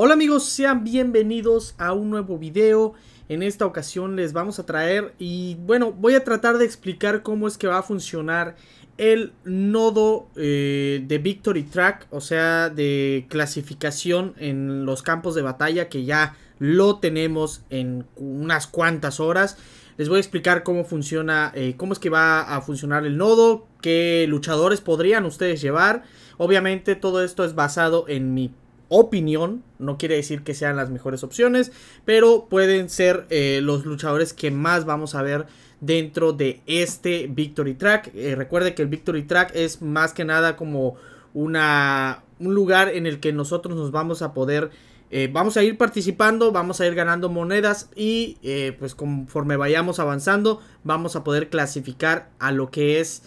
Hola amigos, sean bienvenidos a un nuevo video. En esta ocasión les vamos a traer y bueno, voy a tratar de explicar cómo es que va a funcionar el nodo eh, de Victory Track, o sea, de clasificación en los campos de batalla que ya lo tenemos en unas cuantas horas. Les voy a explicar cómo funciona, eh, cómo es que va a funcionar el nodo, qué luchadores podrían ustedes llevar. Obviamente todo esto es basado en mi opinión, no quiere decir que sean las mejores opciones, pero pueden ser eh, los luchadores que más vamos a ver dentro de este Victory Track. Eh, recuerde que el Victory Track es más que nada como una, un lugar en el que nosotros nos vamos a poder... Eh, vamos a ir participando, vamos a ir ganando monedas y pues conforme vayamos avanzando vamos a poder clasificar a lo que es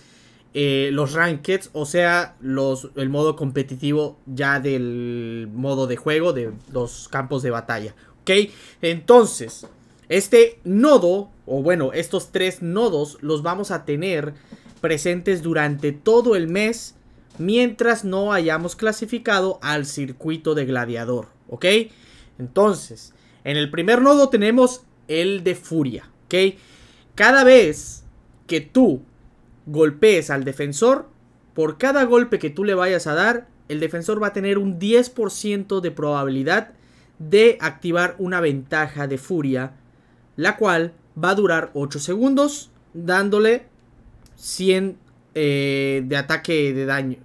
eh, los rankings, o sea, los, el modo competitivo ya del modo de juego de los campos de batalla. ¿Ok? Entonces, este nodo, o bueno, estos tres nodos los vamos a tener presentes durante todo el mes mientras no hayamos clasificado al circuito de gladiador. ¿Ok? Entonces, en el primer nodo tenemos el de furia. ¿Ok? Cada vez que tú golpees al defensor, por cada golpe que tú le vayas a dar, el defensor va a tener un 10% de probabilidad de activar una ventaja de furia, la cual va a durar 8 segundos, dándole 100 eh, de ataque de daño.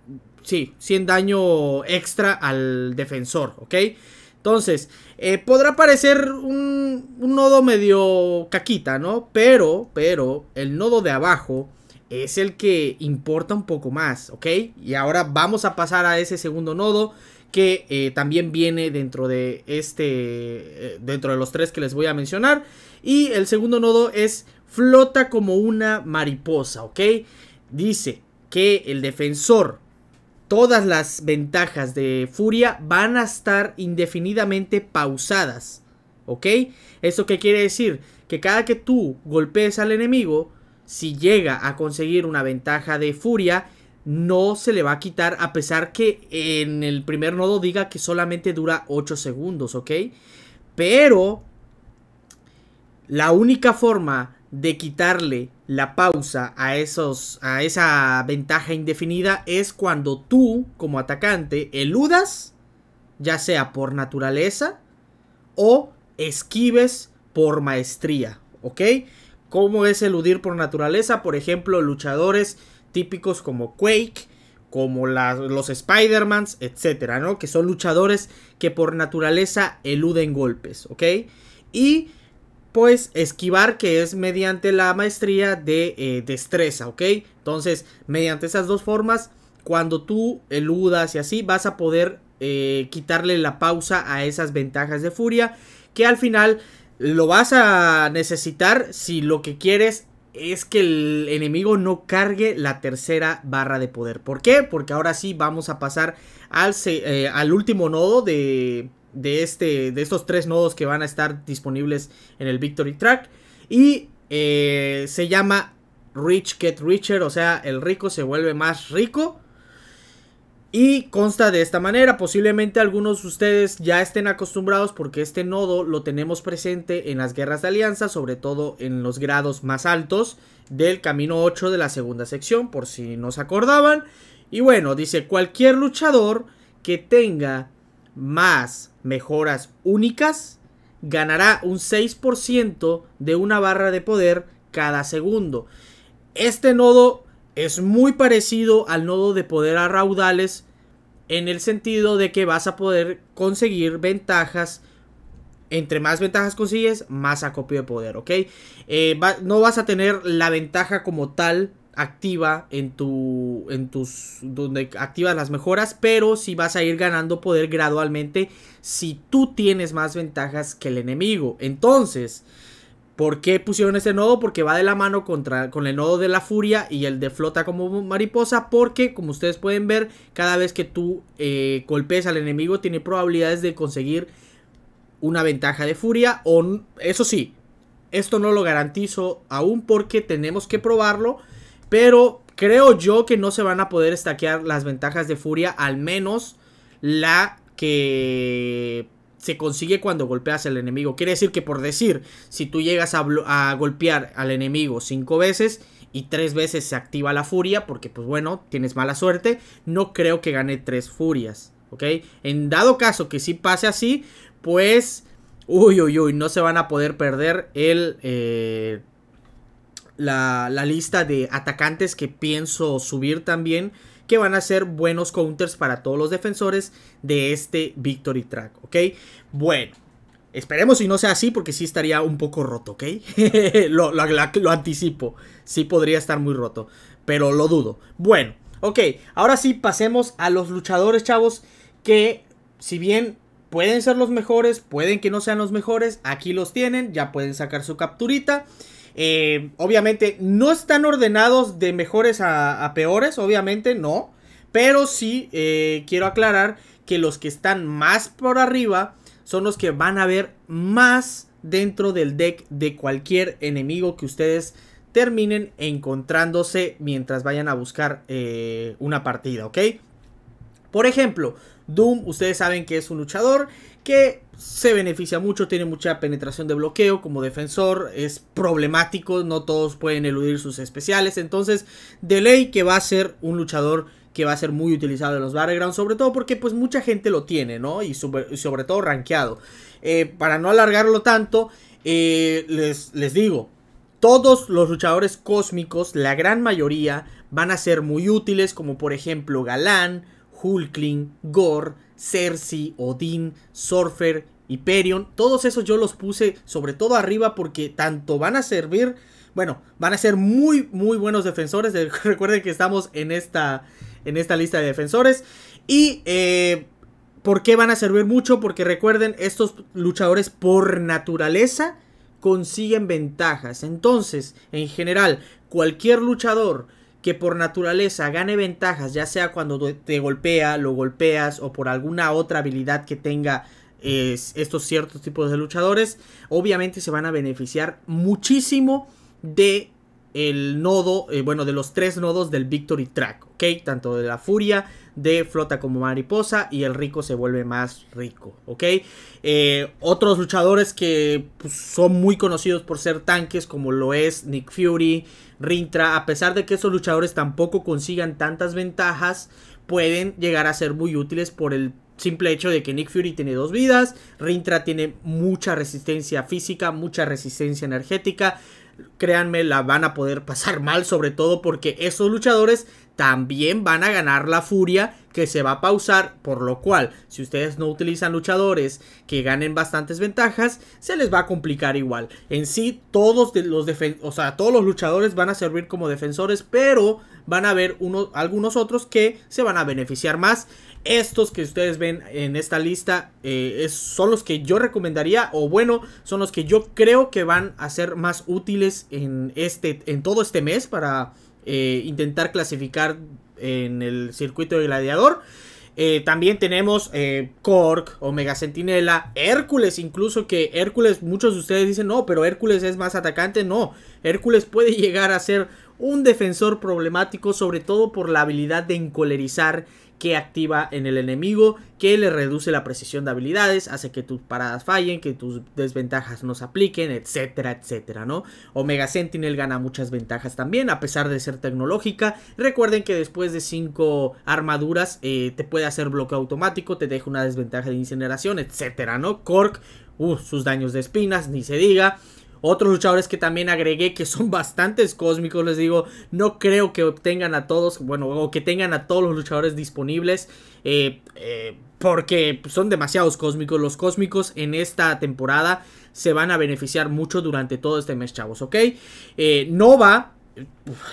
Sí, 100 daño extra al defensor, ¿ok? Entonces, eh, podrá parecer un, un, nodo medio caquita, ¿no? Pero, pero, el nodo de abajo es el que importa un poco más, ¿ok? Y ahora vamos a pasar a ese segundo nodo que eh, también viene dentro de este, eh, dentro de los tres que les voy a mencionar. Y el segundo nodo es flota como una mariposa, ¿ok? Dice que el defensor, todas las ventajas de furia van a estar indefinidamente pausadas, ¿ok? ¿Eso qué quiere decir? Que cada que tú golpees al enemigo, si llega a conseguir una ventaja de furia, no se le va a quitar a pesar que en el primer nodo diga que solamente dura 8 segundos, ¿ok? Pero la única forma de quitarle la pausa a, esos, a esa ventaja indefinida es cuando tú, como atacante, eludas, ya sea por naturaleza o esquives por maestría, ¿ok? cómo es eludir por naturaleza. Por ejemplo, luchadores típicos como Quake, como los Spider-Mans, etcétera, ¿no? Que son luchadores que por naturaleza eluden golpes, ¿ok? Y pues esquivar que es mediante la maestría de eh, destreza, ¿ok? Entonces, mediante esas dos formas, cuando tú eludas y así, vas a poder eh, quitarle la pausa a esas ventajas de furia que al final lo vas a necesitar si lo que quieres es que el enemigo no cargue la tercera barra de poder. ¿Por qué? Porque ahora sí vamos a pasar al, eh, al último nodo de, de, este, de estos tres nodos que van a estar disponibles en el Victory Track. Y eh, se llama Rich Get Richer, o sea, el rico se vuelve más rico. Y consta de esta manera, posiblemente algunos de ustedes ya estén acostumbrados porque este nodo lo tenemos presente en las guerras de alianza, sobre todo en los grados más altos del camino 8 de la segunda sección, por si no se acordaban. Y bueno, dice cualquier luchador que tenga más mejoras únicas ganará un 6% de una barra de poder cada segundo. Este nodo es muy parecido al nodo de poder a raudales en el sentido de que vas a poder conseguir ventajas. Entre más ventajas consigues, más acopio de poder, ¿ok? Eh, no vas a tener la ventaja como tal activa en tu en tus donde activas las mejoras pero si sí vas a ir ganando poder gradualmente si tú tienes más ventajas que el enemigo entonces ¿Por qué pusieron ese nodo? Porque va de la mano con el nodo de la furia y el de flota como mariposa. Porque, como ustedes pueden ver, cada vez que tú eh, golpes al enemigo, tiene probabilidades de conseguir una ventaja de furia. O, eso sí, esto no lo garantizo aún porque tenemos que probarlo. Pero creo yo que no se van a poder estaquear las ventajas de furia, al menos la que se consigue cuando golpeas al enemigo. Quiere decir que por decir, si tú llegas a, golpear al enemigo cinco veces y tres veces se activa la furia, porque pues bueno, tienes mala suerte, no creo que gane tres furias, ¿ok? En dado caso que si pase así, pues, uy, uy, uy, no se van a poder perder el... Eh, la, la lista de atacantes que pienso subir también que van a ser buenos counters para todos los defensores de este Victory Track, ¿ok? Bueno. Esperemos si no sea así, porque sí estaría un poco roto, ¿ok? lo, lo anticipo. Sí podría estar muy roto, pero lo dudo. Bueno, ok. Ahora sí, pasemos a los luchadores, chavos, que si bien pueden ser los mejores, pueden que no sean los mejores, aquí los tienen, ya pueden sacar su capturita. Eh, obviamente no están ordenados de mejores a, peores, obviamente no. Pero sí eh, quiero aclarar que los que están más por arriba son los que van a ver más dentro del deck de cualquier enemigo que ustedes terminen encontrándose mientras vayan a buscar eh, una partida, ¿ok? Por ejemplo, Doom, ustedes saben que es un luchador que se beneficia mucho, tiene mucha penetración de bloqueo como defensor, es problemático, no todos pueden eludir sus especiales, entonces de que va a ser un luchador que va a ser muy utilizado en los battlegrounds, sobre todo porque pues mucha gente lo tiene, ¿no? Y sobre, todo rankeado. Eh, para no alargarlo tanto, eh, les, les digo, todos los luchadores cósmicos, la gran mayoría, van a ser muy útiles, como por ejemplo Galán, Hulkling, Gore, Cersei, Odín, Surfer, Hyperion, todos esos yo los puse sobre todo arriba porque tanto van a servir, bueno, van a ser muy, muy buenos defensores. recuerden que estamos en esta, en esta lista de defensores. Y... Eh, ¿Por qué van a servir mucho? Porque recuerden, estos luchadores por naturaleza consiguen ventajas. Entonces, en general, cualquier luchador que por naturaleza gane ventajas, ya sea cuando te golpea, lo golpeas o por alguna otra habilidad que tenga estos ciertos tipos de luchadores, obviamente se van a beneficiar muchísimo de el nodo, eh, bueno, de los tres nodos del Victory Track, ¿ok? Tanto de la furia, de flota como mariposa y el rico se vuelve más rico, ¿ok? Eh, otros luchadores que pues, son muy conocidos por ser tanques como lo es Nick Fury, Rintra, a pesar de que esos luchadores tampoco consigan tantas ventajas, pueden llegar a ser muy útiles por el simple hecho de que Nick Fury tiene dos vidas, Rintra tiene mucha resistencia física, mucha resistencia energética, créanme, la van a poder pasar mal, sobre todo porque esos luchadores también van a ganar la furia que se va a pausar, por lo cual, si ustedes no utilizan luchadores que ganen bastantes ventajas, se les va a complicar igual. En sí, todos los o sea, todos los luchadores van a servir como defensores, pero van a haber unos, algunos otros que se van a beneficiar más estos que ustedes ven en esta lista eh, son los que yo recomendaría o bueno, son los que yo creo que van a ser más útiles en, este, en todo este mes para eh, intentar clasificar en el circuito de gladiador. Eh, también tenemos Cork, Omega Sentinela, Hércules, incluso que Hércules, muchos de ustedes dicen, no, pero Hércules es más atacante. No, Hércules puede llegar a ser un defensor problemático, sobre todo por la habilidad de encolerizar que activa en el enemigo, que le reduce la precisión de habilidades, hace que tus paradas fallen, que tus desventajas no se apliquen, etcétera, etcétera, ¿no? Omega Sentinel gana muchas ventajas también, a pesar de ser tecnológica. Recuerden que después de 5 armaduras eh, te puede hacer bloqueo automático, te deja una desventaja de incineración, etcétera, ¿no? Cork, uh, sus daños de espinas, ni se diga. Otros luchadores que también agregué que son bastantes cósmicos, les digo, no creo que obtengan a todos, bueno, o que tengan a todos los luchadores disponibles. Eh, eh, porque son demasiados cósmicos. Los cósmicos en esta temporada se van a beneficiar mucho durante todo este mes, chavos, ¿ok? Eh, Nova.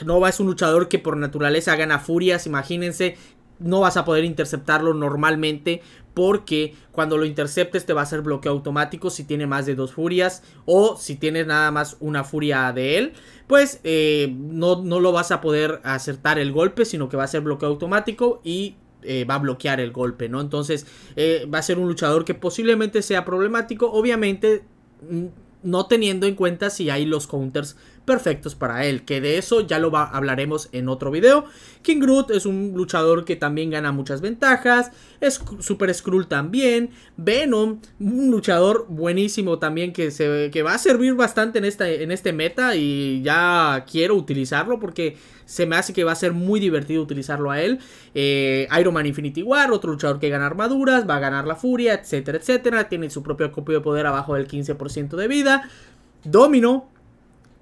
Nova es un luchador que por naturaleza gana furias, imagínense no vas a poder interceptarlo normalmente porque cuando lo interceptes te va a hacer bloqueo automático si tiene más de dos furias o si tienes nada más una furia de él, pues eh, no, no, lo vas a poder acertar el golpe, sino que va a ser bloqueo automático y... Eh, va a bloquear el golpe, ¿no? Entonces eh, va a ser un luchador que posiblemente sea problemático. Obviamente mm, no teniendo en cuenta si hay los counters perfectos para él, que de eso ya lo hablaremos en otro video. King Groot es un luchador que también gana muchas ventajas, es Super Skrull también, Venom, un luchador buenísimo también que, se, va a servir bastante en, esta, en este meta y ya quiero utilizarlo porque se me hace que va a ser muy divertido utilizarlo a él. Eh, Iron Man Infinity War, otro luchador que gana armaduras, va a ganar la furia, etcétera, etcétera. Tiene su propio copio de poder abajo del 15% de vida. Domino,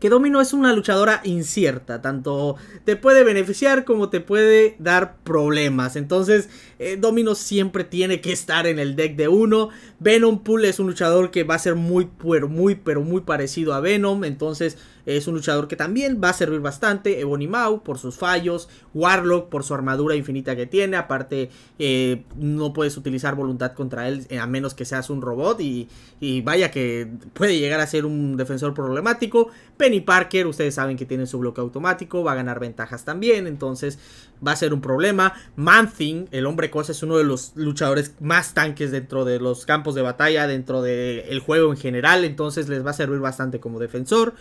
que Domino es una luchadora incierta, tanto te puede beneficiar como te puede dar problemas. Entonces, eh, Domino siempre tiene que estar en el deck de uno. Venom Pool es un luchador que va a ser muy, pero muy, pero muy parecido a Venom. Entonces, es un luchador que también va a servir bastante. Ebony Mau por sus fallos. Warlock por su armadura infinita que tiene. Aparte, eh, no puedes utilizar voluntad contra él eh, a menos que seas un robot. Y, vaya que puede llegar a ser un defensor problemático. Penny Parker, ustedes saben que tiene su bloque automático. Va a ganar ventajas también. Entonces va a ser un problema. Manthing, el hombre cosa, es uno de los luchadores más tanques dentro de los campos de batalla. Dentro del el juego en general. Entonces les va a servir bastante como defensor.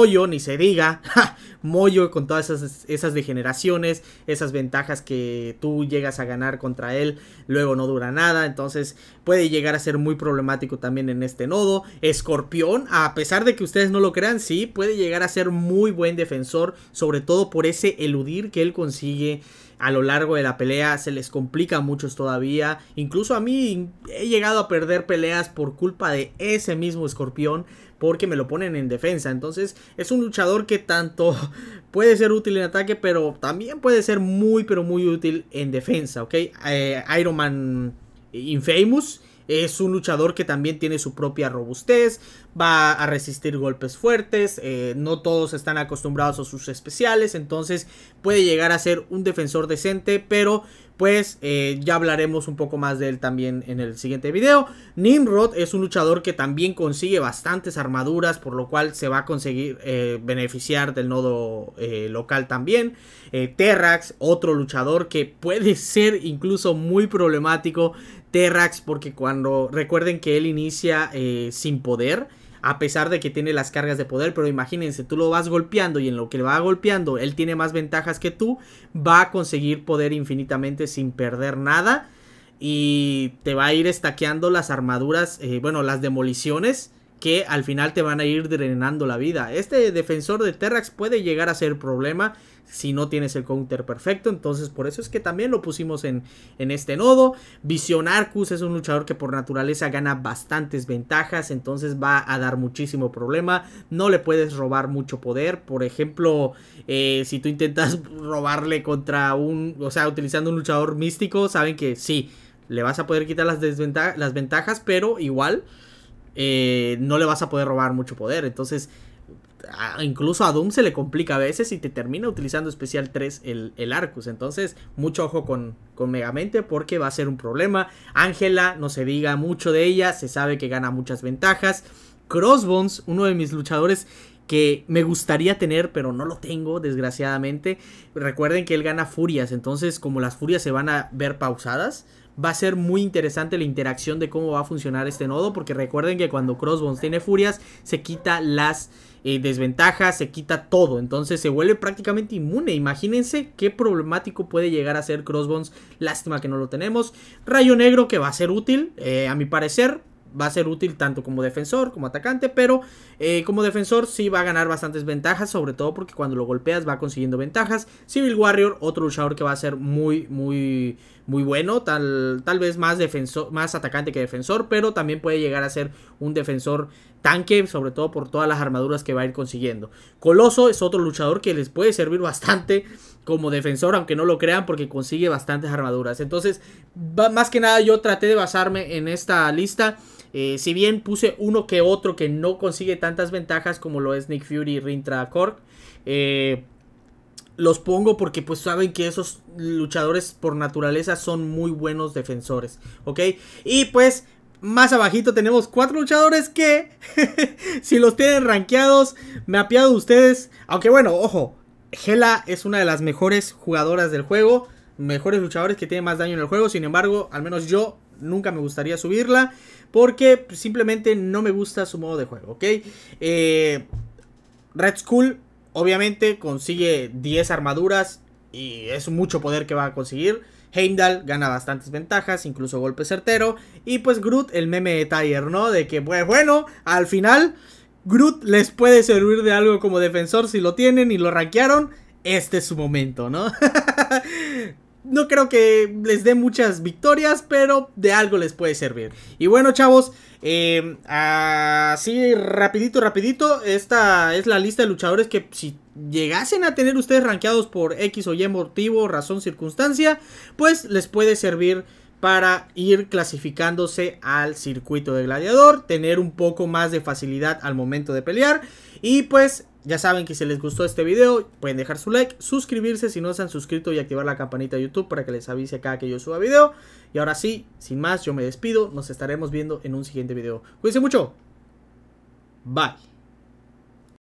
Moyo, ni se diga. Moyo con todas esas, esas, degeneraciones, esas ventajas que tú llegas a ganar contra él, luego no dura nada. Entonces puede llegar a ser muy problemático también en este nodo. Escorpión, a pesar de que ustedes no lo crean, sí, puede llegar a ser muy buen defensor, sobre todo por ese eludir que él consigue a lo largo de la pelea se les complica a muchos todavía. Incluso a mí he llegado a perder peleas por culpa de ese mismo escorpión porque me lo ponen en defensa. Entonces es un luchador que tanto puede ser útil en ataque, pero también puede ser muy, pero muy útil en defensa, eh, Iron Man Infamous. Es un luchador que también tiene su propia robustez, va a resistir golpes fuertes, eh, no todos están acostumbrados a sus especiales, entonces puede llegar a ser un defensor decente, pero pues eh, ya hablaremos un poco más de él también en el siguiente video. Nimrod es un luchador que también consigue bastantes armaduras, por lo cual se va a conseguir eh, beneficiar del nodo local también. Terrax, otro luchador que puede ser incluso muy problemático. Terrax, porque cuando recuerden que él inicia sin poder a pesar de que tiene las cargas de poder, pero imagínense, tú lo vas golpeando y en lo que le va golpeando, él tiene más ventajas que tú, va a conseguir poder infinitamente sin perder nada y te va a ir estaqueando las armaduras, eh, bueno, las demoliciones que al final te van a ir drenando la vida. Este defensor de Terrax puede llegar a ser problema si no tienes el counter perfecto. Entonces por eso es que también lo pusimos en, este nodo. Vision Arcus es un luchador que por naturaleza gana bastantes ventajas. Entonces va a dar muchísimo problema. No le puedes robar mucho poder. Por ejemplo, eh, si tú intentas robarle contra un... O sea, utilizando un luchador místico, saben que sí. Le vas a poder quitar las, las ventajas, pero igual eh, no le vas a poder robar mucho poder. Entonces, incluso a Doom se le complica a veces y te termina utilizando especial 3 el, Arcus. Entonces, mucho ojo con, con Megamente porque va a ser un problema. Ángela, no se diga mucho de ella, se sabe que gana muchas ventajas. Crossbones, uno de mis luchadores que me gustaría tener, pero no lo tengo, desgraciadamente. Recuerden que él gana furias, entonces como las furias se van a ver pausadas, va a ser muy interesante la interacción de cómo va a funcionar este nodo, porque recuerden que cuando Crossbones tiene furias, se quita las eh, desventaja, se quita todo. Entonces se vuelve prácticamente inmune. Imagínense qué problemático puede llegar a ser Crossbones. Lástima que no lo tenemos. Rayo Negro que va a ser útil, eh, a mi parecer. Va a ser útil tanto como defensor como atacante, pero eh, como defensor sí va a ganar bastantes ventajas, sobre todo porque cuando lo golpeas va consiguiendo ventajas. Civil Warrior, otro luchador que va a ser muy, muy, muy bueno, tal, tal vez más, defensor, más atacante que defensor, pero también puede llegar a ser un defensor tanque, sobre todo por todas las armaduras que va a ir consiguiendo. Coloso es otro luchador que les puede servir bastante como defensor, aunque no lo crean, porque consigue bastantes armaduras. Entonces, más que nada yo traté de basarme en esta lista. Eh, si bien puse uno que otro que no consigue tantas ventajas como lo es Nick Fury y Rintra Korg, Eh, los pongo porque pues saben que esos luchadores por naturaleza son muy buenos defensores, ¿ok? Y pues más abajito tenemos cuatro luchadores que si los tienen rankeados, me apiado de ustedes, aunque bueno, ojo, Gela es una de las mejores jugadoras del juego, mejores luchadores que tiene más daño en el juego, sin embargo, al menos yo nunca me gustaría subirla porque simplemente no me gusta su modo de juego, ¿ok? Eh, Red Skull Obviamente consigue 10 armaduras y es mucho poder que va a conseguir. Heimdall gana bastantes ventajas, incluso golpe certero. Y pues Groot, el meme de Tyre, ¿no? De que, pues bueno, al final Groot les puede servir de algo como defensor si lo tienen y lo rankearon. Este es su momento, ¿no? no creo que les dé muchas victorias, pero de algo les puede servir. Y bueno, chavos, eh, así rapidito, rapidito, esta es la lista de luchadores que si llegasen a tener ustedes rankeados por X o Y motivo, razón, circunstancia, pues les puede servir para ir clasificándose al circuito de gladiador, tener un poco más de facilidad al momento de pelear y pues ya saben que si les gustó este video, pueden dejar su like, suscribirse si no se han suscrito y activar la campanita de YouTube para que les avise cada que yo suba video. Y ahora sí, sin más, yo me despido. Nos estaremos viendo en un siguiente video. Cuídense mucho. Bye.